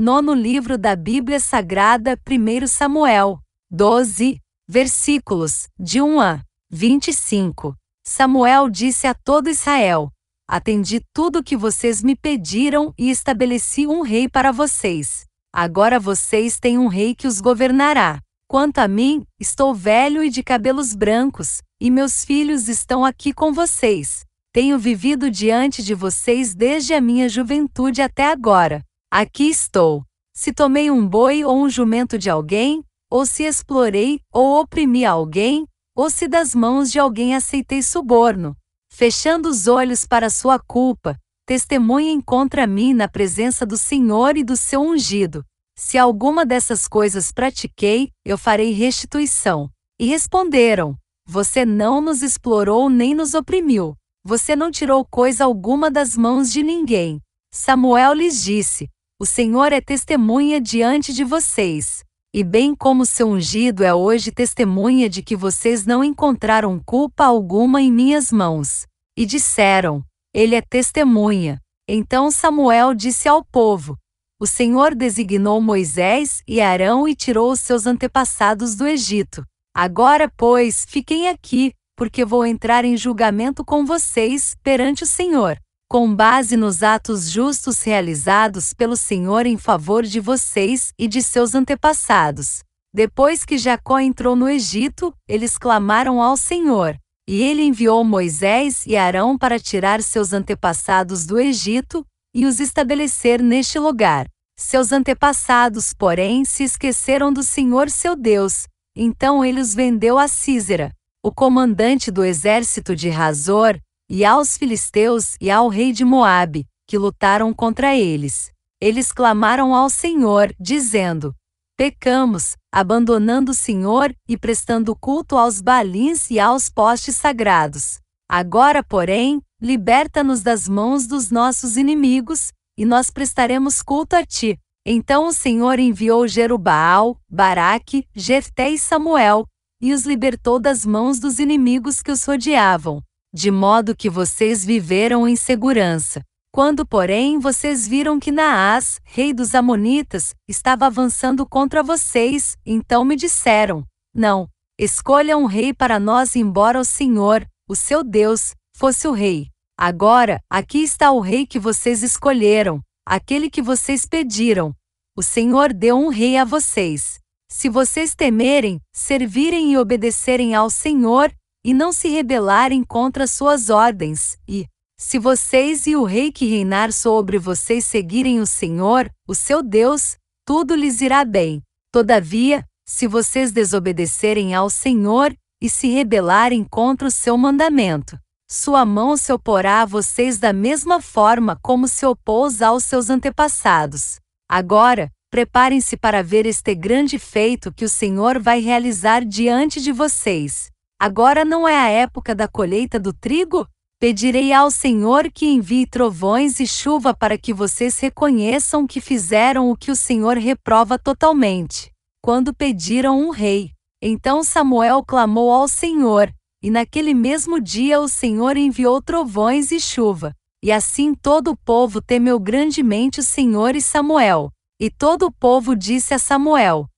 nono livro da Bíblia Sagrada, 1 Samuel, 12, versículos de 1 a 25. Samuel disse a todo Israel: Atendi tudo o que vocês me pediram e estabeleci um rei para vocês. Agora vocês têm um rei que os governará. Quanto a mim, estou velho e de cabelos brancos, e meus filhos estão aqui com vocês. Tenho vivido diante de vocês desde a minha juventude até agora. Aqui estou. Se tomei um boi ou um jumento de alguém, ou se explorei ou oprimi alguém, ou se das mãos de alguém aceitei suborno. Fechando os olhos para sua culpa, testemunhem contra mim na presença do Senhor e do seu ungido. Se alguma dessas coisas pratiquei, eu farei restituição. E responderam: Você não nos explorou nem nos oprimiu. Você não tirou coisa alguma das mãos de ninguém. Samuel lhes disse: o Senhor é testemunha diante de vocês. E bem como seu ungido é hoje testemunha de que vocês não encontraram culpa alguma em minhas mãos. E disseram: Ele é testemunha. Então Samuel disse ao povo: O Senhor designou Moisés e Arão e tirou os seus antepassados do Egito. Agora, pois, fiquem aqui, porque vou entrar em julgamento com vocês perante o Senhor com base nos atos justos realizados pelo Senhor em favor de vocês e de seus antepassados. Depois que Jacó entrou no Egito, eles clamaram ao Senhor, e ele enviou Moisés e Arão para tirar seus antepassados do Egito e os estabelecer neste lugar. Seus antepassados, porém, se esqueceram do Senhor seu Deus, então ele os vendeu a Císera, o comandante do exército de Razor, e aos filisteus e ao rei de Moabe, que lutaram contra eles. Eles clamaram ao Senhor, dizendo: Pecamos, abandonando o Senhor e prestando culto aos balins e aos postes sagrados. Agora, porém, liberta-nos das mãos dos nossos inimigos, e nós prestaremos culto a ti. Então o Senhor enviou Jerubaal, Baraque, Jefté e Samuel, e os libertou das mãos dos inimigos que os rodeavam de modo que vocês viveram em segurança. Quando, porém, vocês viram que Naás, rei dos Amonitas, estava avançando contra vocês, então me disseram: Não, escolha um rei para nós, embora o Senhor, o seu Deus, fosse o rei. Agora, aqui está o rei que vocês escolheram, aquele que vocês pediram. O Senhor deu um rei a vocês. Se vocês temerem, servirem e obedecerem ao Senhor, e não se rebelarem contra suas ordens, e, se vocês e o rei que reinar sobre vocês seguirem o Senhor, o seu Deus, tudo lhes irá bem. Todavia, se vocês desobedecerem ao Senhor e se rebelarem contra o seu mandamento, sua mão se oporá a vocês da mesma forma como se opôs aos seus antepassados. Agora, preparem-se para ver este grande feito que o Senhor vai realizar diante de vocês. Agora não é a época da colheita do trigo? Pedirei ao Senhor que envie trovões e chuva para que vocês reconheçam que fizeram o que o Senhor reprova totalmente. Quando pediram um rei, então Samuel clamou ao Senhor, e naquele mesmo dia o Senhor enviou trovões e chuva. E assim todo o povo temeu grandemente o Senhor e Samuel. E todo o povo disse a Samuel: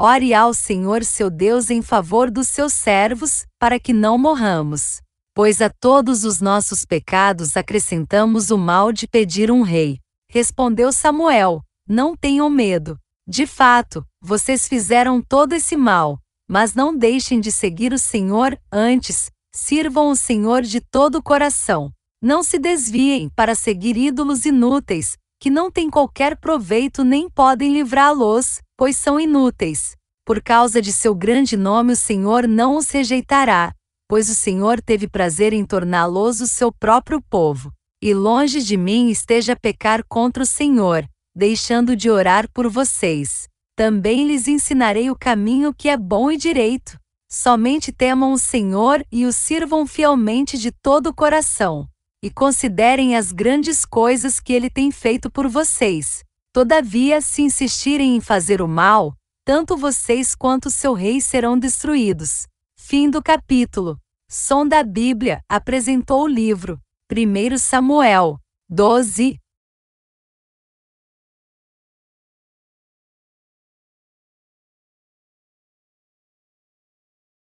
Ore ao Senhor seu Deus em favor dos seus servos, para que não morramos. Pois a todos os nossos pecados acrescentamos o mal de pedir um rei. Respondeu Samuel: Não tenham medo. De fato, vocês fizeram todo esse mal, mas não deixem de seguir o Senhor, antes, sirvam o Senhor de todo o coração. Não se desviem para seguir ídolos inúteis, que não têm qualquer proveito nem podem livrá-los, pois são inúteis. Por causa de seu grande nome, o Senhor não os rejeitará, pois o Senhor teve prazer em torná-los o seu próprio povo. E longe de mim esteja pecar contra o Senhor, deixando de orar por vocês. Também lhes ensinarei o caminho que é bom e direito. Somente temam o Senhor e o sirvam fielmente de todo o coração. E considerem as grandes coisas que ele tem feito por vocês Todavia, se insistirem em fazer o mal, tanto vocês quanto seu rei serão destruídos. Fim do capítulo. Som da Bíblia apresentou o livro 1 Samuel 12,